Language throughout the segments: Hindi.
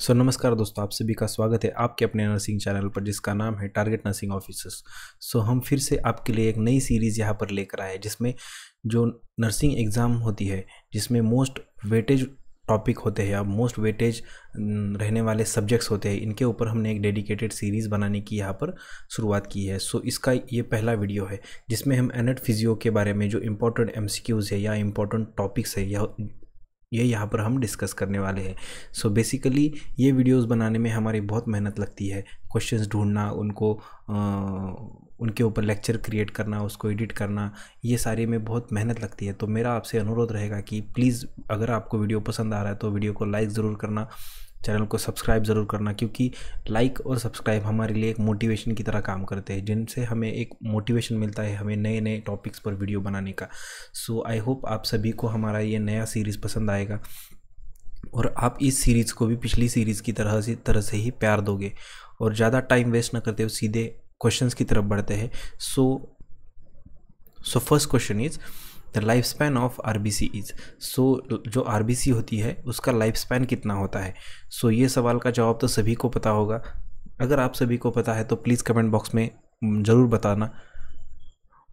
सो so, नमस्कार दोस्तों आप सभी का स्वागत है आपके अपने नर्सिंग चैनल पर जिसका नाम है टारगेट नर्सिंग ऑफिसर्स सो हम फिर से आपके लिए एक नई सीरीज़ यहाँ पर लेकर आए जिसमें जो नर्सिंग एग्ज़ाम होती है जिसमें मोस्ट वेटेज टॉपिक होते हैं या मोस्ट वेटेज रहने वाले सब्जेक्ट्स होते हैं इनके ऊपर हमने एक डेडिकेटेड सीरीज़ बनाने की यहाँ पर शुरुआत की है सो इसका ये पहला वीडियो है जिसमें हम एनट फिजियो के बारे में जो इम्पोर्टेंट एम है या इम्पोर्टेंट टॉपिक्स है या ये यहाँ पर हम डिस्कस करने वाले हैं सो बेसिकली ये वीडियोस बनाने में हमारी बहुत मेहनत लगती है क्वेश्चंस ढूंढना उनको आ, उनके ऊपर लेक्चर क्रिएट करना उसको एडिट करना ये सारे में बहुत मेहनत लगती है तो मेरा आपसे अनुरोध रहेगा कि प्लीज़ अगर आपको वीडियो पसंद आ रहा है तो वीडियो को लाइक ज़रूर करना चैनल को सब्सक्राइब ज़रूर करना क्योंकि लाइक और सब्सक्राइब हमारे लिए एक मोटिवेशन की तरह काम करते हैं जिनसे हमें एक मोटिवेशन मिलता है हमें नए नए टॉपिक्स पर वीडियो बनाने का सो आई होप आप सभी को हमारा ये नया सीरीज़ पसंद आएगा और आप इस सीरीज़ को भी पिछली सीरीज़ की तरह से तरह से ही प्यार दोगे और ज़्यादा टाइम वेस्ट ना करते हुए सीधे क्वेश्चंस की तरफ बढ़ते हैं so so first question is the life span of R B C is so जो आर बी सी होती है उसका लाइफ स्पैन कितना होता है सो so, ये सवाल का जवाब तो सभी को पता होगा अगर आप सभी को पता है तो प्लीज़ कमेंट बॉक्स में ज़रूर बताना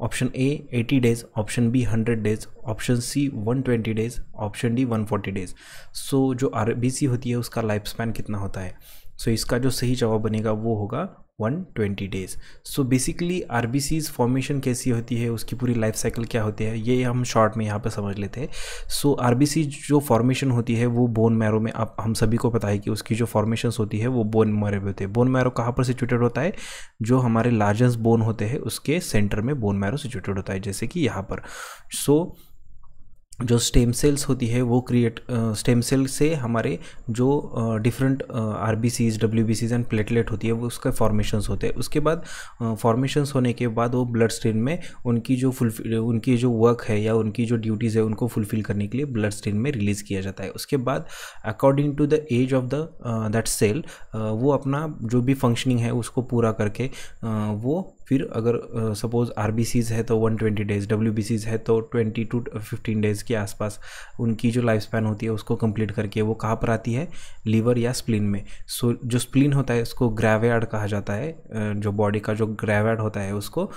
option A 80 days option B 100 days option C 120 days option D 140 days so जो आर होती है उसका लाइफ स्पैन कितना होता है सो so, इसका जो सही जवाब बनेगा वो होगा 120 days so basically R formation कैसी होती है उसकी पूरी लाइफ साइकिल क्या होती है ये हम शॉर्ट में यहाँ पर समझ लेते हैं सो आर जो फॉर्मेशन होती है वो बोन मैरो में आप हम सभी को पता है कि उसकी जो फॉर्मेशन होती है वो बोन मैरो में होती है बोन मैरो कहाँ पर सिचुएटेड होता है जो हमारे लार्जेस्ट बोन होते हैं उसके सेंटर में बोन मैरो सिचुएटेड होता है जैसे कि यहाँ पर सो so, जो स्टेम सेल्स होती है वो क्रिएट स्टेम सेल से हमारे जो different R B Cs W B Cs and platelet होती है वो उसके फॉर्मेशंस होते हैं उसके बाद फॉर्मेशंस होने के बाद वो ब्लड स्ट्रेन में उनकी जो फुलफिल उनकी जो वर्क है या उनकी जो ड्यूटीज़ है उनको फुलफिल करने के लिए ब्लड स्ट्रेन में रिलीज़ किया जाता है उसके बाद according to the age of the that cell वो अपना जो भी फंक्शनिंग है उसको पूरा करके uh, वो फिर अगर सपोज़ आर है तो 120 डेज़ डब्ल्यू है तो 20 टू 15 डेज़ के आसपास उनकी जो लाइफ स्पैन होती है उसको कंप्लीट करके वो कहाँ पर आती है लीवर या स्प्लिन में सो so, जो स्प्लिन होता है उसको ग्रेवयार्ड कहा जाता है जो बॉडी का जो ग्रेवयार्ड होता है उसको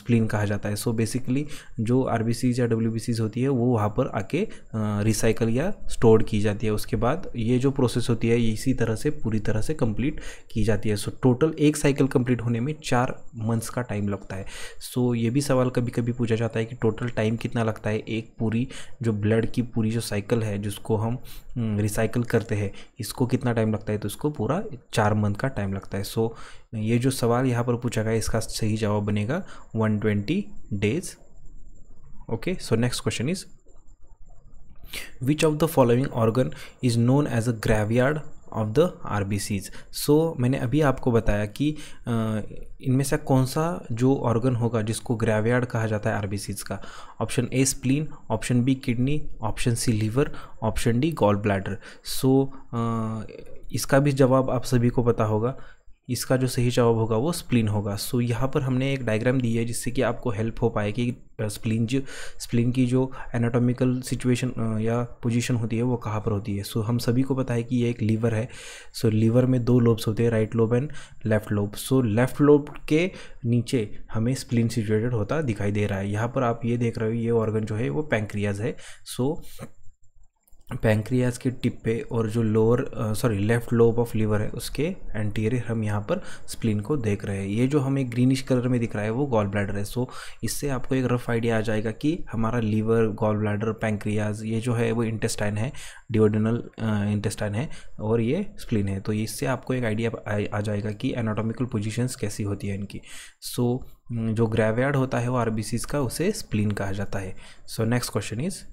स्प्लिन कहा जाता है सो so, बेसिकली जो आर या डब्ल्यू होती है वो वहाँ पर आके रिसाइकल या स्टोर की जाती है उसके बाद ये जो प्रोसेस होती है इसी तरह से पूरी तरह से कंप्लीट की जाती है सो so, टोटल एक साइकिल कंप्लीट होने में चार मंथ मंथ्स का टाइम लगता है सो so, ये भी सवाल कभी कभी पूछा जाता है कि टोटल टाइम कितना लगता है एक पूरी जो ब्लड की पूरी जो साइकिल है जिसको हम रिसाइकिल हम्म, करते हैं इसको कितना टाइम लगता है तो इसको पूरा चार मंथ का टाइम लगता है सो so, ये जो सवाल यहाँ पर पूछा गया इसका सही जवाब बनेगा one twenty days okay so next question is which of the following organ is known as a graveyard of the R so मैंने अभी आपको बताया कि इनमें से कौन सा जो ऑर्गन होगा जिसको ग्रेवयार्ड कहा जाता है आर का option A spleen option B kidney option C liver option D gall bladder so इसका भी जवाब आप सभी को पता होगा इसका जो सही जवाब होगा वो स्प्लिन होगा सो so, यहाँ पर हमने एक डायग्राम दी है जिससे कि आपको हेल्प हो पाए कि स्प्लिन जो स्प्लिन की जो एनाटॉमिकल सिचुएशन या पोजीशन होती है वो कहाँ पर होती है सो so, हम सभी को पता है कि ये एक लीवर है सो so, लीवर में दो लोब्स होते हैं right lobe and left lobe so left lobe के नीचे हमें स्प्लिन सिचुएटेड होता दिखाई दे रहा है यहाँ पर आप ये देख रहे हो ये ऑर्गन जो है वो पैंक्रियाज है सो so, पैंक्रियाज के टिप्पे और जो lower sorry left lobe of liver है उसके एंटीरियर हम यहाँ पर स्प्लिन को देख रहे हैं ये जो हमें ग्रीनिश कलर में दिख रहा है वो गॉल ब्लैडर है सो इससे आपको एक रफ आइडिया आ जाएगा कि हमारा लीवर गॉल ब्लैडर पैंक्रियाज ये जो है वो इंटेस्टाइन है डिओडिनल इंटेस्टाइन है और ये स्प्लिन है तो इससे आपको एक आइडिया आ जाएगा कि एनाटोमिकल पोजिशंस कैसी होती है इनकी सो so, जो ग्रेवयार्ड होता है वो आर का उसे स्प्लिन कहा जाता है so next question is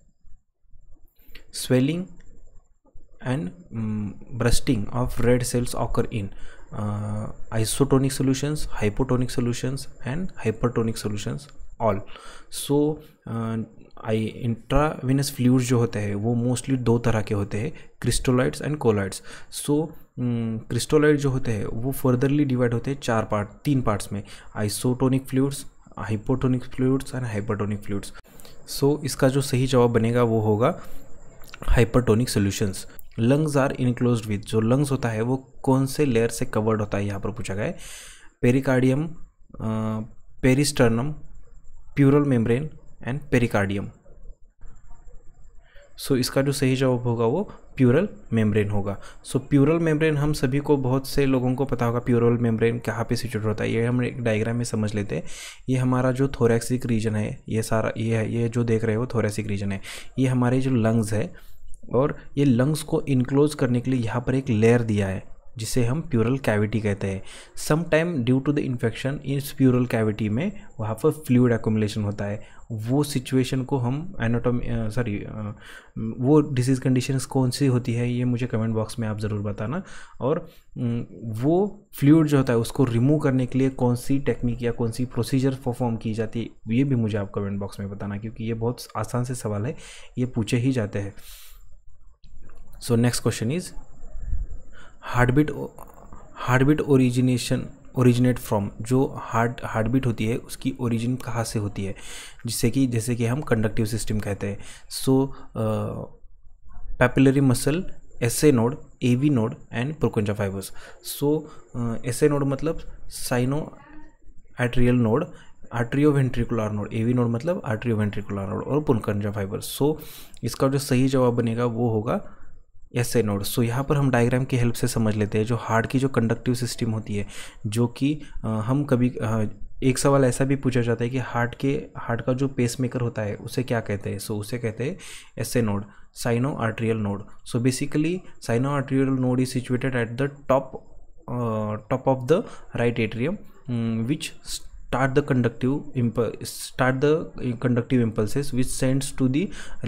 swelling and um, mm, bursting of red cells occur in uh, isotonic solutions hypotonic solutions and hypertonic solutions also I intravenous fluid जो होते हैं वो मोस्टली दो तरह के होते हैं क्रिस्टोलाइट्स एंड कोलाइट्स सो क्रिस्टोलाइट जो होते हैं वो फर्दरली डिवाइड होते हैं चार पार्ट तीन पार्ट्स में isotonic fluids hypotonic fluids and hypertonic fluids so इसका जो सही जवाब बनेगा वो होगा hypertonic solutions lungs are enclose with जो लंग्स होता है वो कौन से लेयर से कवर्ड होता है यहाँ पर पूछा गया है pericardium peristernum pleural membrane and pericardium so इसका जो सही जवाब होगा वो प्यूरल मेम्ब्रेन होगा सो प्यूरल मेम्ब्रेन हम सभी को बहुत से लोगों को पता होगा प्यूरल मेम्ब्रेन कहाँ पे सिचुएट होता है ये हम एक डायग्राम में समझ लेते हैं ये हमारा जो थोरेक्सिक रीजन है ये सारा ये है ये जो देख रहे हो थोरेक्सिक रीजन है ये हमारे जो लंग्स है और ये लंग्स को इनक्लोज करने के लिए यहाँ पर एक लेयर दिया है जिसे हम प्यूरल कैविटी कहते हैं some time due to the infection इस प्यूरल कैविटी में वहाँ पर फ्लूड एकोमलेशन होता है वो सिचुएशन को हम एनाटोमी सॉरी वो डिसीज़ कंडीशंस कौन सी होती है ये मुझे कमेंट बॉक्स में आप ज़रूर बताना और वो फ्लूड जो होता है उसको रिमूव करने के लिए कौन सी टेक्निक या कौन सी प्रोसीजर परफॉर्म की जाती है ये भी मुझे आप कमेंट बॉक्स में बताना क्योंकि ये बहुत आसान से सवाल है ये पूछे ही जाते हैं so next question is heartbeat heartbeat origination originate from जो हार्ट हार्टबीट होती है उसकी ओरिजिन कहाँ से होती है जिससे कि जैसे कि हम कंडक्टिव सिस्टम कहते हैं so papillary muscle S A node A V node and Purkinje fibres so S A node मतलब sino atrial node atrio ventricular node AV node मतलब आर्ट्रियो वेंट्रिकुलर नोड और पुनकंजा फाइबर सो so, इसका जो सही जवाब बनेगा वो होगा एस ए नोड सो यहाँ पर हम डायग्राम की हेल्प से समझ लेते हैं जो हार्ट की जो कंडक्टिव सिस्टम होती है जो कि हम कभी आ, एक सवाल ऐसा भी पूछा जाता है कि हार्ट के हार्ट का जो पेसमेकर होता है उसे क्या कहते हैं सो so, उसे कहते हैं S A node sino atrial node so basically sino atrial node is situated at the top top of the right atrium which start the conductive impulse start the uh, conductive impulses which sends to the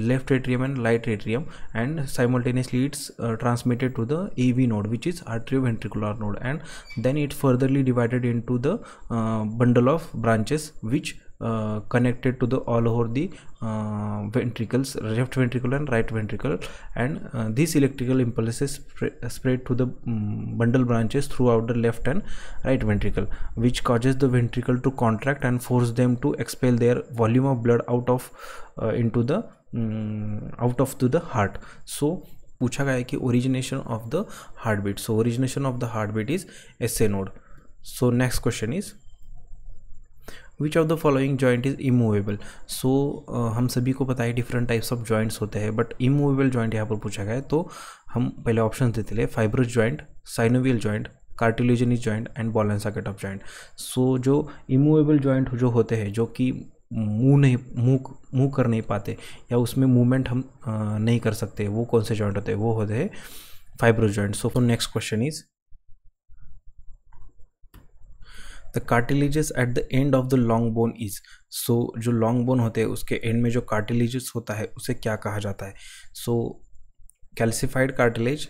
left atrium and right atrium and simultaneously it's uh, transmitted to the AV node which is atrioventricular node and then it furtherly divided into the uh, bundle of branches which uh, connected to the all over the uh, ventricles left ventricle and right ventricle and uh, these electrical impulses spread to the um, bundle branches throughout the left and right ventricle which causes the ventricle to contract and force them to expel their volume of blood out of uh, into the um, out of to the heart so पूछा गया है कि origination of the heart beat so origination of the heart beat is S A node which of the following joint is immovable so हम सभी को पता है डिफरेंट टाइप्स ऑफ जॉइंट्स होते हैं बट इमूवेबल जॉइंट यहाँ पर पूछा गया है तो हम पहले ऑप्शन देते ले fibrous joint synovial joint cartilaginous joint and ball and socket of joint so जो इमूवेबल जॉइंट जो होते हैं जो कि मूव नहीं मूव मूव कर नहीं पाते या उसमें मूवमेंट हम आ, नहीं कर सकते वो कौन से जॉइंट होते हैं वो होते हैं fibrous joint so for next question is the cartilages at the end of the long bone is so जो लॉन्ग बोन होते हैं उसके एंड में जो कार्टिलेजेस होता है उसे क्या कहा जाता है so calcified cartilage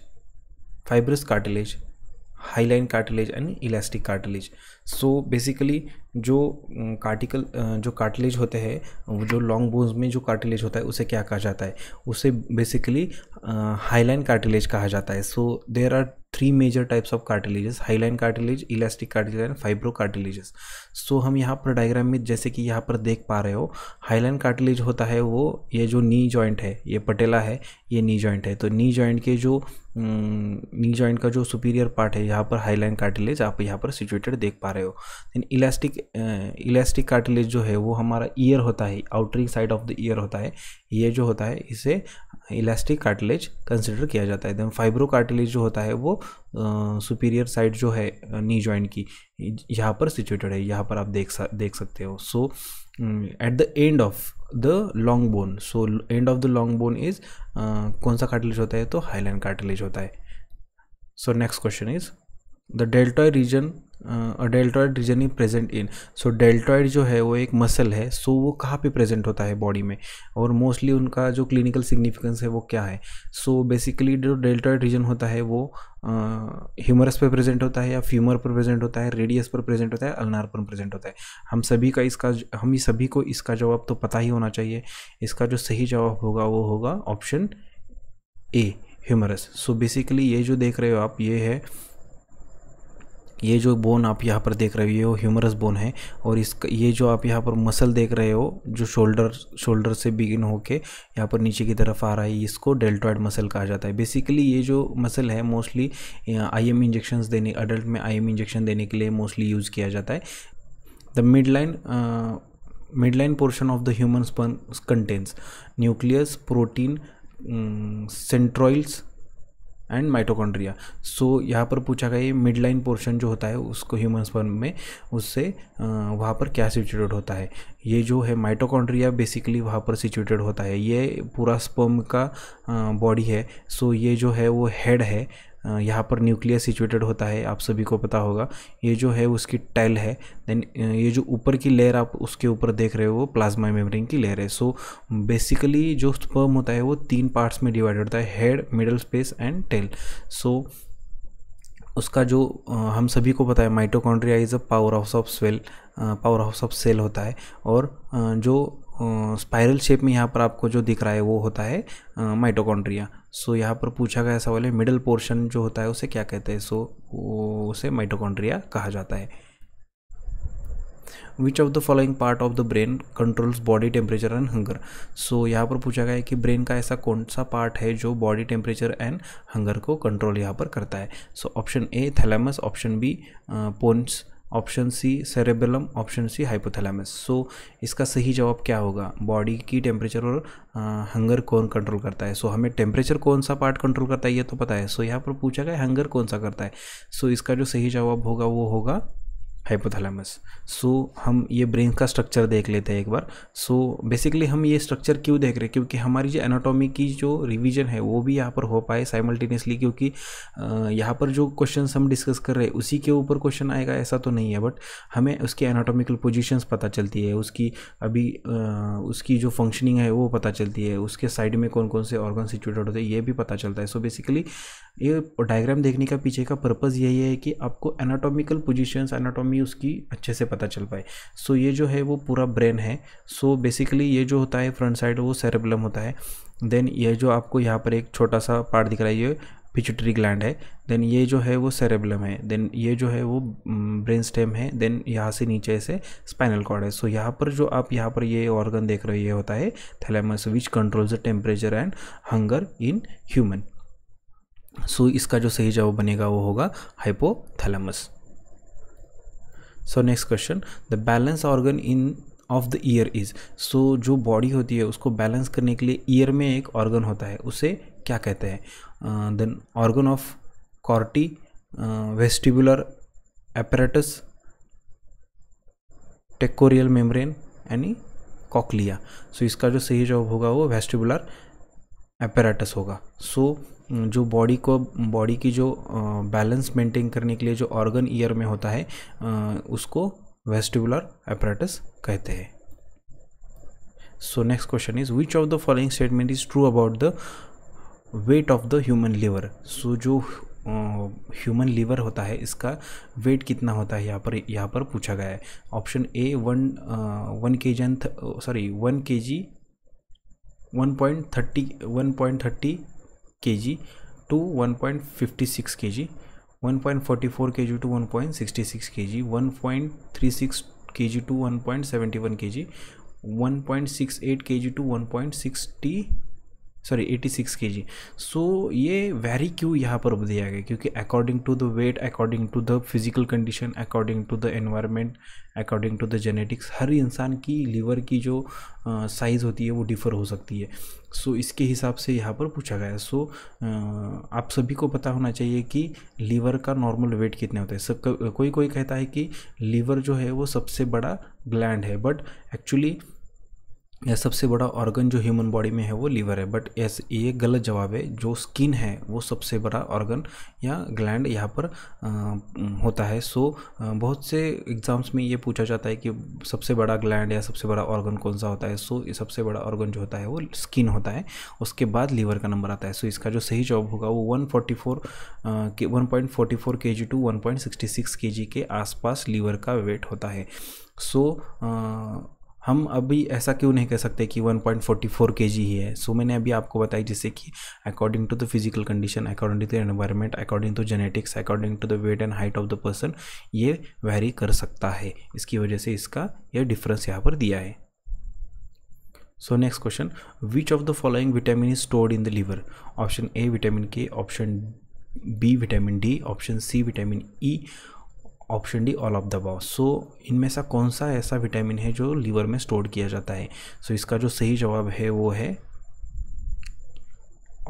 fibrous cartilage hyaline cartilage and elastic cartilage so basically जो कार्टिकल mm, जो कार्टिलेज होते हैं जो लॉन्ग बोन्स में जो कार्टिलेज होता है उसे क्या कहा जाता है उसे बेसिकली हाईलाइन कार्टिलेज कहा जाता है so there are three major types of cartilages hyaline cartilage elastic cartilage and fibro cartilages so हम यहाँ पर डायग्राम में जैसे कि यहाँ पर देख पा रहे हो हाईलाइन कार्टिलेज होता है वो ये जो नी जॉइंट है ये पटेला है ये नी जॉइंट है तो नी जॉइंट के जो नी जॉइंट का जो सुपीरियर पार्ट है यहाँ पर हाईलाइन कार्टिलेज आप यहाँ पर सिचुएटेड देख पा रहे हो देन इलास्टिक इलास्टिक कार्टिलेज जो है वो हमारा ईयर होता है outer ring side of the ear होता है ये जो होता है इसे इलास्टिक कार्टिलेज कंसिडर किया जाता है देन फाइब्रो कार्टिलेज जो होता है वो सुपीरियर साइड जो है नी जॉइंट की यहाँ पर सिचुएटेड है यहाँ पर आप देख देख सकते हो so at the end of the long bone so end of the long bone is कौन सा कार्टिलेज होता है तो हाईलैंड कार्टिलेज होता है so next question is the deltoid region deltoid region ही प्रेजेंट इन सो डेल्टॉइड जो है वो एक मसल है सो so वो कहाँ पे प्रेजेंट होता है बॉडी में और मोस्टली उनका जो क्लिनिकल सिग्निफिकेंस है वो क्या है सो so बेसिकली जो डेल्टॉइड रीजन होता है वो ह्यूमरस पर प्रेजेंट होता है या फ्यूमर पर प्रेजेंट होता है रेडियस पर प्रेजेंट होता है अल्नार पर प्रेजेंट होता है हम सभी का इसका हम सभी को इसका जवाब तो पता ही होना चाहिए इसका जो सही जवाब होगा वो होगा option A humerus so basically ये जो देख रहे हो आप ये है ये जो बोन आप यहाँ पर देख रहे हो ह्यूमरस बोन है और इसका ये जो आप यहाँ पर मसल देख रहे हो जो शोल्डर शोल्डर से बिगिन होके यहाँ पर नीचे की तरफ आ रहा है इसको डेल्टॉइड मसल कहा जाता है बेसिकली ये जो मसल है मोस्टली आई एम इंजेक्शन देने अडल्ट में आई एम इंजेक्शन देने के लिए मोस्टली यूज़ किया जाता है the mid line mid line portion of the human sperm contents nucleus protein centrioles and mitochondria so यहाँ पर पूछा गया ये मिड लाइन पोर्शन जो होता है उसको ह्यूमन स्पर्म में उससे वहाँ पर क्या सिचुएटेड होता है ये जो है माइटोकॉन्ड्रिया बेसिकली वहाँ पर सिचुएटेड होता है ये पूरा स्पर्म का बॉडी है सो ये जो है वो हेड है यहाँ पर न्यूक्लियस सिचुएटेड होता है आप सभी को पता होगा ये जो है उसकी टेल है देन ये जो ऊपर की लेयर आप उसके ऊपर देख रहे हो वो प्लाज्मा मेम्ब्रेन की लेयर है सो बेसिकली जो स्पर्म होता है वो तीन पार्ट्स में डिवाइडेड होता है head middle space and tail so उसका जो हम सभी को पता है mitochondria is a power house of cell power house of cell होता है और जो स्पाइरल शेप में यहाँ पर आपको जो दिख रहा है वो होता है माइटोकॉन्ड्रिया सो so, यहाँ पर पूछा गया सवाल है मिडल पोर्शन जो होता है उसे क्या कहते हैं सो so, उसे माइटोकॉन्ड्रिया कहा जाता है which of the following part of the brain controls body temperature and hunger so यहाँ पर पूछा गया है कि ब्रेन का ऐसा कौन सा पार्ट है जो बॉडी टेम्परेचर एंड हंगर को कंट्रोल यहाँ पर करता है so option A thalamus option B pons option C cerebellum option C hypothalamus so इसका सही जवाब क्या होगा बॉडी की टेम्परेचर और हंगर कौन कंट्रोल करता है सो so, हमें टेम्परेचर कौन सा पार्ट कंट्रोल करता है ये तो पता है सो so, यहाँ पर पूछा गया हंगर कौन सा करता है सो so, इसका जो सही जवाब होगा वो होगा हाइपोथैलेमस सो हम ये ब्रेन का स्ट्रक्चर देख लेते हैं एक बार सो so, बेसिकली हम ये स्ट्रक्चर क्यों देख रहे हैं क्योंकि हमारी जो एनाटॉमी की जो रिवीजन है वो भी यहाँ पर हो पाए साइमल्टेनियसली क्योंकि यहाँ पर जो क्वेश्चन हम डिस्कस कर रहे हैं उसी के ऊपर क्वेश्चन आएगा ऐसा तो नहीं है बट हमें उसकी एनाटॉमिकल पोजिशन पता चलती है उसकी अभी उसकी जो फंक्शनिंग है वो पता चलती है उसके साइड में कौन कौन से ऑर्गन सिचुएटेड होते हैं ये भी पता चलता है सो so, बेसिकली ये डायग्राम देखने का पीछे का पर्पज़ यही है कि आपको एनाटॉमिकल पोजिशन एनाटॉमी कमी उसकी अच्छे से पता चल पाए सो ये जो है वो पूरा ब्रेन है सो बेसिकली ये जो होता है फ्रंट साइड वो सेरेबलम होता है देन ये जो आपको यहाँ पर एक छोटा सा पार्ट दिख रहा है ये पिचुटरी ग्लैंड है देन ये जो है वो सेरेबलम है देन ये जो है वो ब्रेन mm, स्टेम है देन यहाँ से नीचे से स्पाइनल कॉर्ड है सो so, यहाँ पर जो आप यहाँ पर ये ऑर्गन देख रहे हो ये होता है thalamus which controls the temperature and hunger in human so इसका जो सही जवाब बनेगा वो होगा hypothalamus so next question the balance organ in of the ear is so जो बॉडी होती है उसको बैलेंस करने के लिए ईयर में एक ऑर्गन होता है उसे क्या कहते हैं then organ of Corti vestibular apparatus tectorial membrane यानी कॉकलिया सो इसका जो सही जवाब होगा वो वेस्टिबुलर एपरेटस होगा सो जो बॉडी को बॉडी की जो बैलेंस मेंटेन करने के लिए जो ऑर्गन ईयर में होता है उसको वेस्टिबुलर अपराटस कहते हैं so next question is which of the following statement is true about the weight of the human liver so जो ह्यूमन uh, लीवर होता है इसका वेट कितना होता है यहाँ पर यहाँ पर पूछा गया है option A one one K ji sorry one K G one point thirty one point thirty K G to one point fifty six K G one point forty four K G to one point sixty six K G one point three six K G to one point seventy one K G one point six eight K G to one point sixty sorry 86 G so ये वेरी क्यों यहाँ पर दिया गया क्योंकि according to the weight according to the physical condition according to the environment according to the genetics हर इंसान की लीवर की जो साइज़ होती है वो डिफ़र हो सकती है सो so, इसके हिसाब से यहाँ पर पूछा गया सो so, आप सभी को पता होना चाहिए कि लीवर का नॉर्मल वेट कितने होता है सब कोई कोई कहता है कि लीवर जो है वो सबसे बड़ा ग्लैंड है बट एक्चुअली या सबसे बड़ा ऑर्गन जो ह्यूमन बॉडी में है वो लीवर है बट यस ये गलत जवाब है जो स्किन है वो सबसे बड़ा ऑर्गन या ग्लैंड यहाँ पर आ, होता है सो आ, बहुत से एग्ज़ाम्स में ये पूछा जाता है कि सबसे बड़ा ग्लैंड या सबसे बड़ा ऑर्गन कौन सा होता है सो ये सबसे बड़ा ऑर्गन जो होता है वो स्किन होता है उसके बाद लीवर का नंबर आता है सो इसका जो सही जवाब होगा वो one forty four one point four K G to one point sixty six K G के आसपास लीवर का वेट होता है सो so, हम अभी ऐसा क्यों नहीं कह सकते कि 1.44 पॉइंट ही है सो so, मैंने अभी आपको बताया जैसे कि according to the physical condition according to the environment according to genetics according to the weight and height of the person ये वेरी कर सकता है इसकी वजह से इसका यह डिफरेंस यहाँ पर दिया है so next question which of the following vitamin is stored in the liver option A vitamin K option B vitamin D option C vitamin E option D all of the above so इनमें से कौन सा ऐसा विटामिन है जो लीवर में स्टोर किया जाता है सो so, इसका जो सही जवाब है वो है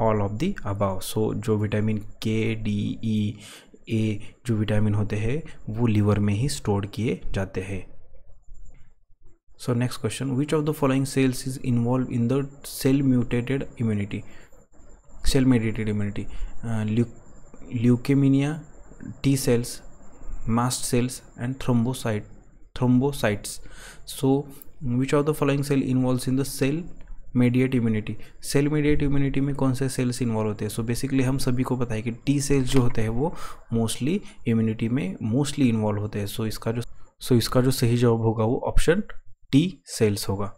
all of the above so जो विटामिन के डी ई ए जो विटामिन होते हैं वो लीवर में ही स्टोर किए जाते हैं so next question which of the following cells is involve in the cell mutated immunity cell mutated immunity leukaemia T cells mast cells and thrombocyte thrombocytes so which of the following cell involves in the cell mediate immunity cell mediate immunity में कौन से सेल्स इन्वॉल्व होते हैं सो बेसिकली हम सभी को पता है कि टी सेल्स जो होते हैं वो मोस्टली इम्यूनिटी में मोस्टली इन्वॉल्व होते हैं सो so, इसका जो सो so, इसका जो सही जवाब होगा वो ऑप्शन टी सेल्स होगा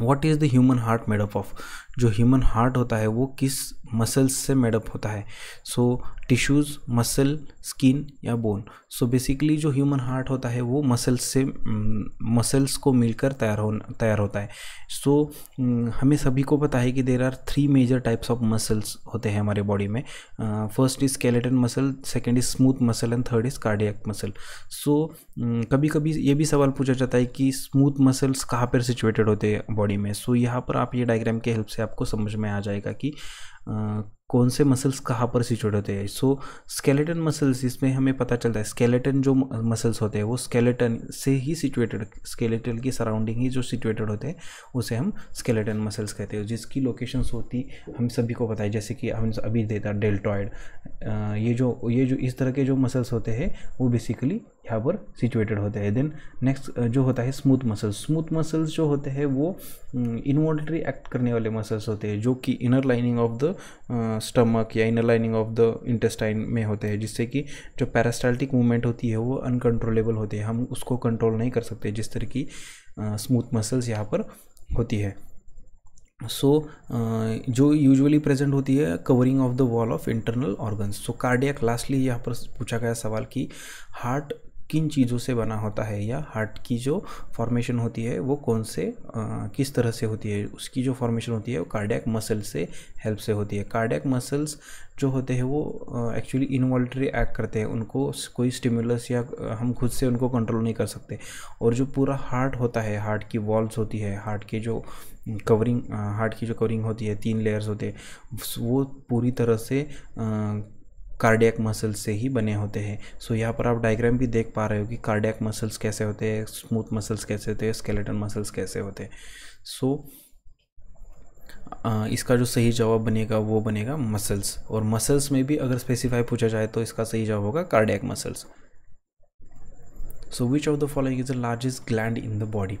what is the human heart made up of जो ह्यूमन हार्ट होता है वो किस मसल्स से मेडअप होता है सो टिश्यूज़ मसल स्किन या बोन सो बेसिकली जो ह्यूमन हार्ट होता है वो मसल्स से मसल्स mm, को मिलकर तैयार हो तैयार होता है सो so, mm, हमें सभी को पता है कि there are three major types of muscles होते हैं हमारे बॉडी में first is skeleton muscle second is smooth muscle and third is cardiac muscle so कभी कभी ये भी सवाल पूछा जाता है कि स्मूथ मसल्स कहाँ पर सिचुएटेड होते हैं बॉडी में सो so, यहाँ पर आप ये डायग्राम के हेल्प से आपको समझ में आ जाएगा कि uh, कौन से मसल्स कहाँ पर सिचुएट होते हैं सो स्केलेटन मसल्स इसमें हमें पता चलता है स्केलेटन जो मसल्स होते हैं वो स्केलेटन से ही सिचुएटेड स्केलेटन की सराउंडिंग ही जो सिचुएटेड होते हैं उसे हम स्केलेटन मसल्स कहते हैं जिसकी लोकेशंस होती हम सभी को पता है जैसे कि हम अभी देता डेल्टॉयड ये जो ये जो इस तरह के जो मसल्स होते हैं वो बेसिकली यहाँ पर सिचुएटेड होते हैं देन नेक्स्ट जो होता है स्मूथ मसल्स स्मूथ मसल्स जो होते हैं वो इन्वॉल्ट्री एक्ट करने वाले मसल्स होते हैं जो कि inner lining of the stomach या inner lining of the intestine में होते हैं जिससे कि जो पैरास्टाल्टिक मूवमेंट होती है वो अनकंट्रोलेबल होती है हम उसको कंट्रोल नहीं कर सकते जिस तरह की स्मूथ मसल्स यहाँ पर होती है सो so, जो यूजुअली प्रेजेंट होती है covering of the wall of internal organs so cardiac lastly यहाँ पर पूछा गया सवाल कि हार्ट किन चीज़ों से बना होता है या हार्ट की जो फॉर्मेशन होती है वो कौन से आ, किस तरह से होती है उसकी जो फॉर्मेशन होती है वो कार्डियक मसल से हेल्प से होती है कार्डियक मसल्स जो होते हैं वो एक्चुअली इन्वॉल्ट्री एक्ट करते हैं उनको कोई स्टिमुलस या हम खुद से उनको कंट्रोल नहीं कर सकते और जो पूरा हार्ट होता है हार्ट की वॉल्स होती है हार्ट के जो कवरिंग हार्ट की जो कवरिंग होती है तीन लेयर्स होते हैं वो पूरी तरह से कार्डियक मसल्स से ही बने होते हैं सो यहाँ पर आप डायग्राम भी देख पा रहे हो कि कार्डियक मसल्स कैसे होते हैं स्मूथ मसल्स कैसे होते हैं स्केलेटन मसल्स कैसे होते हैं सो इसका जो सही जवाब बनेगा वो बनेगा मसल्स और मसल्स में भी अगर स्पेसिफाई पूछा जाए तो इसका सही जवाब होगा cardiac muscles so which of the following is the largest gland in the body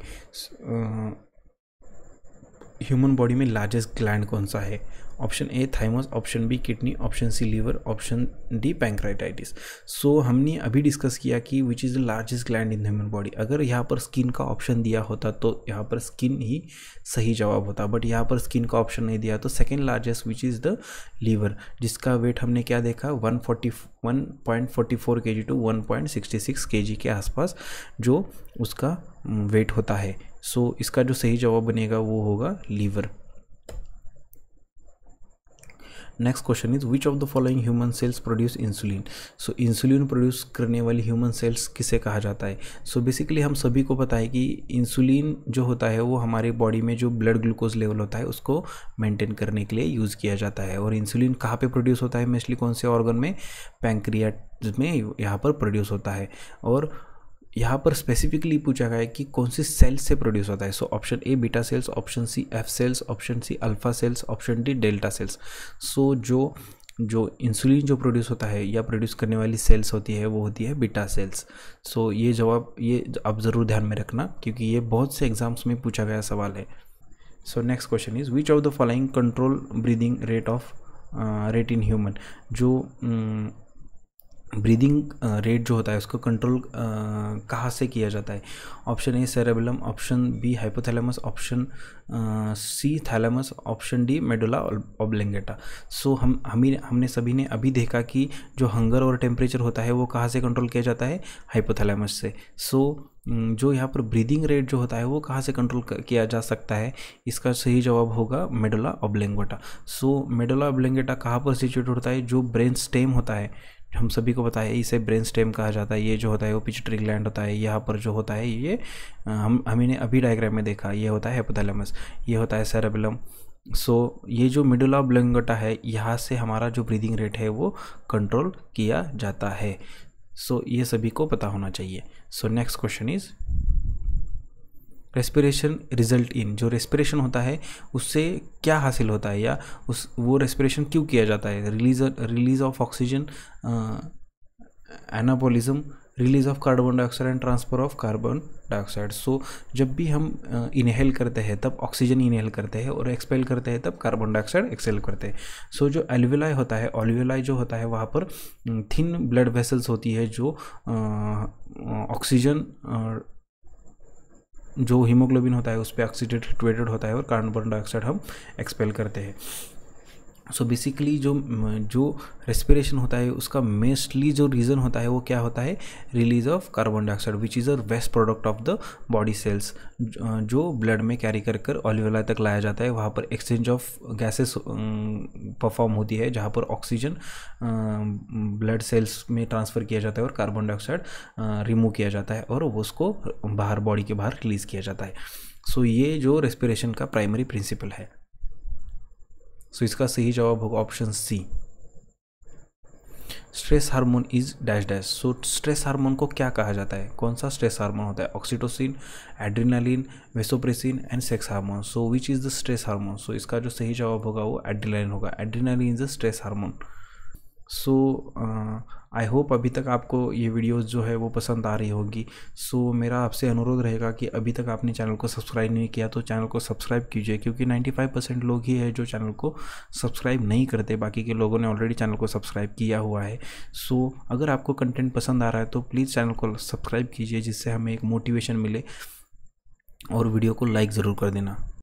human body में लार्जेस्ट ग्लैंड कौन सा है option A thymus option B kidney option C liver option D pancreatitis so हमने अभी डिस्कस किया कि which is the largest gland in human body अगर यहाँ पर स्किन का ऑप्शन दिया होता तो यहाँ पर स्किन ही सही जवाब होता बट यहाँ पर स्किन का ऑप्शन नहीं दिया तो second largest which is the liver जिसका वेट हमने क्या देखा one forty one point forty four K G to one point sixty six K G के आसपास जो उसका वेट होता है सो so, इसका जो सही जवाब बनेगा वो होगा liver next question is which of the following human cells produce insulin so insulin produce करने वाली ह्यूमन सेल्स किसे कहा जाता है सो so बेसिकली हम सभी को पता है कि इंसुलिन जो होता है वो हमारे बॉडी में जो ब्लड ग्लूकोज लेवल होता है उसको मेंटेन करने के लिए यूज़ किया जाता है और इंसुलिन कहाँ पे प्रोड्यूस होता है मेस्टली कौन से ऑर्गन में पैंक्रिया में यहाँ पर प्रोड्यूस होता है और यहाँ पर स्पेसिफिकली पूछा गया है कि कौन सी सेल्स से प्रोड्यूस होता है so option A beta cells option C F cells option C alpha cells option D delta cells so जो जो इंसुलिन जो प्रोड्यूस होता है या प्रोड्यूस करने वाली सेल्स होती है वो होती है बीटा सेल्स सो ये जवाब ये आप ज़रूर ध्यान में रखना क्योंकि ये बहुत से एग्जाम्स में पूछा गया सवाल है so next question is which of the following control breathing rate of rate in human जो ब्रीदिंग रेट जो होता है उसको कंट्रोल कहाँ से किया जाता है option A cerebellum option B hypothalamus option C thalamus option D medulla oblongata so हम हम हमने सभी ने अभी देखा कि जो हंगर और टेम्परेचर होता है वो कहाँ से कंट्रोल किया जाता है हाइपोथैलेमस से सो so, जो यहाँ पर ब्रीदिंग रेट जो होता है वो कहाँ से कंट्रोल किया जा सकता है इसका सही जवाब होगा medulla oblongata so medulla oblongata कहाँ पर सिचुएट होता है जो ब्रेन स्टेम होता है हम सभी को बताया इसे ब्रेन स्टेम कहा जाता है ये जो होता है वो पिचट्री ग्लैंड होता है यहाँ पर जो होता है ये हम हमने अभी डायग्राम में देखा ये होता है हेपोथैलेमस ये होता है सेरेबलम सो so, ये जो मिडल ऑफ लंगटा है यहाँ से हमारा जो ब्रीदिंग रेट है वो कंट्रोल किया जाता है सो so, ये सभी को पता होना चाहिए so next question is respiration result in जो रेस्पिरेशन होता है उससे क्या हासिल होता है या उस वो रेस्पिरेशन क्यों किया जाता है release release of oxygen anabolism release of carbon dioxide and transfer of carbon dioxide so जब भी हम इनहेल uh, करते हैं तब ऑक्सीजन इनहेल करते हैं और एक्सपेल करते हैं तब कार्बन डाइऑक्साइड एक्सेल करते हैं सो so, जो एल्वेलाई होता है ऑलवेलाई जो होता है वहाँ पर थिन ब्लड वेसल्स होती है जो ऑक्सीजन uh, जो हीमोग्लोबिन होता है उस पर ऑक्सीडेटेड होता है और कार्बन डाइऑक्साइड हम एक्सपेल करते हैं सो so बेसिकली जो जो रेस्पिरेशन होता है उसका मेस्टली जो रीज़न होता है वो क्या होता है release of carbon dioxide which is a waste product of the body cells जो ब्लड में कैरी कर कर ऑलिवेला तक लाया जाता है वहाँ पर एक्सचेंज ऑफ गैसेस परफॉर्म होती है जहाँ पर ऑक्सीजन ब्लड सेल्स में ट्रांसफ़र किया जाता है और कार्बन डाइऑक्साइड रिमूव किया जाता है और उसको बाहर बॉडी के बाहर रिलीज़ किया जाता है सो so, ये जो रेस्पिरेशन का प्राइमरी प्रिंसिपल है सो इसका सही जवाब होगा option C stress hormone is dash dash so stress hormone को क्या कहा जाता है कौन सा स्ट्रेस हार्मोन होता है oxytocin adrenaline vasopressin and sex hormone so which is the stress hormone so इसका जो सही जवाब होगा वो एड्रीनालिन होगा adrenaline is the stress hormone so I hope अभी तक आपको ये वीडियोस जो है वो पसंद आ रही होगी सो so, मेरा आपसे अनुरोध रहेगा कि अभी तक आपने चैनल को सब्सक्राइब नहीं किया तो चैनल को सब्सक्राइब कीजिए क्योंकि 95 परसेंट लोग ही है जो चैनल को सब्सक्राइब नहीं करते बाकी के लोगों ने ऑलरेडी चैनल को सब्सक्राइब किया हुआ है सो so, अगर आपको कंटेंट पसंद आ रहा है तो प्लीज़ चैनल को सब्सक्राइब कीजिए जिससे हमें एक मोटिवेशन मिले और वीडियो को लाइक ज़रूर कर देना